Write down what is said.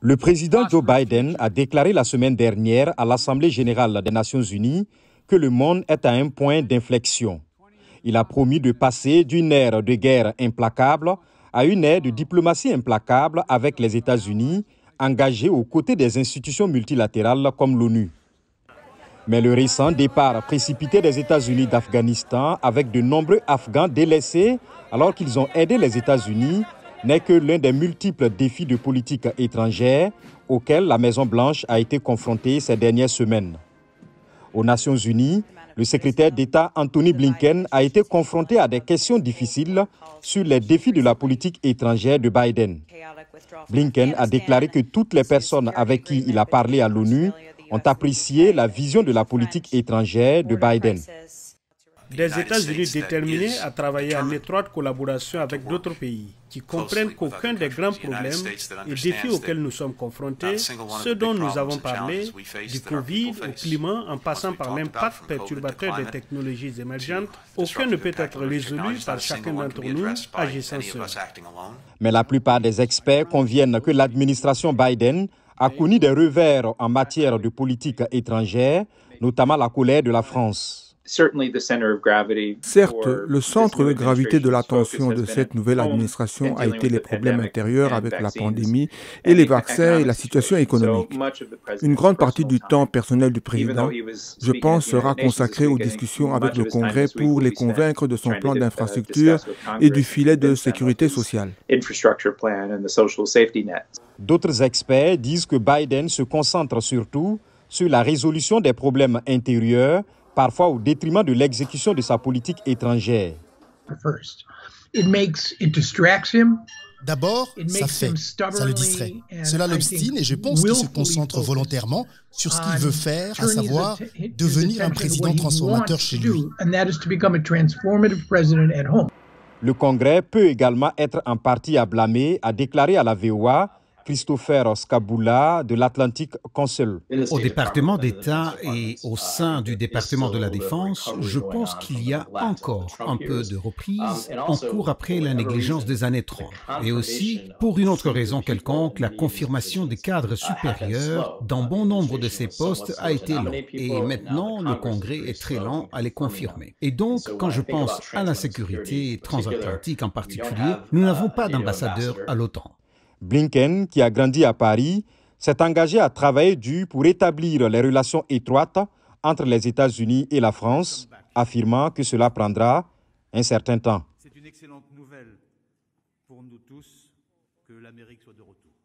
Le président Joe Biden a déclaré la semaine dernière à l'Assemblée générale des Nations unies que le monde est à un point d'inflexion. Il a promis de passer d'une ère de guerre implacable à une ère de diplomatie implacable avec les États-Unis, engagés aux côtés des institutions multilatérales comme l'ONU. Mais le récent départ précipité des États-Unis d'Afghanistan avec de nombreux Afghans délaissés alors qu'ils ont aidé les États-Unis n'est que l'un des multiples défis de politique étrangère auxquels la Maison-Blanche a été confrontée ces dernières semaines. Aux Nations Unies, le secrétaire d'État Anthony Blinken a été confronté à des questions difficiles sur les défis de la politique étrangère de Biden. Blinken a déclaré que toutes les personnes avec qui il a parlé à l'ONU ont apprécié la vision de la politique étrangère de Biden des États-Unis déterminés à travailler en étroite collaboration avec d'autres pays qui comprennent qu'aucun des grands problèmes et défis auxquels nous sommes confrontés, ceux dont nous avons parlé, du Covid au climat en passant par l'impact perturbateur des technologies émergentes, aucun ne peut être résolu par chacun d'entre nous agissant seul. Mais la plupart des experts conviennent que l'administration Biden a connu des revers en matière de politique étrangère, notamment la colère de la France. Certes, le centre de gravité de l'attention de cette nouvelle administration a été les problèmes intérieurs avec la pandémie et les vaccins et la situation économique. Une grande partie du temps personnel du président, je pense, sera consacrée aux discussions avec le Congrès pour les convaincre de son plan uh, d'infrastructure et du filet de sécurité sociale. D'autres experts disent que Biden se concentre surtout sur la résolution des problèmes intérieurs parfois au détriment de l'exécution de sa politique étrangère. D'abord, ça fait, ça le distrait. Cela l'obstine et je pense qu'il se concentre volontairement sur ce qu'il veut faire, à savoir devenir un président transformateur chez lui. Le Congrès peut également être en partie à blâmer, a déclaré à la VOA Christopher Kaboula de l'Atlantic Council. Au département d'État et au sein du département de la Défense, je pense qu'il y a encore un peu de reprise en cours après la négligence des années 30 et aussi, pour une autre raison quelconque, la confirmation des cadres supérieurs dans bon nombre de ces postes a été lente et maintenant le Congrès est très lent à les confirmer. Et donc, quand je pense à la sécurité transatlantique en particulier, nous n'avons pas d'ambassadeur à l'OTAN. Blinken, qui a grandi à Paris, s'est engagé à travailler dur pour établir les relations étroites entre les États-Unis et la France, affirmant que cela prendra un certain temps. C'est une excellente nouvelle pour nous tous que l'Amérique soit de retour.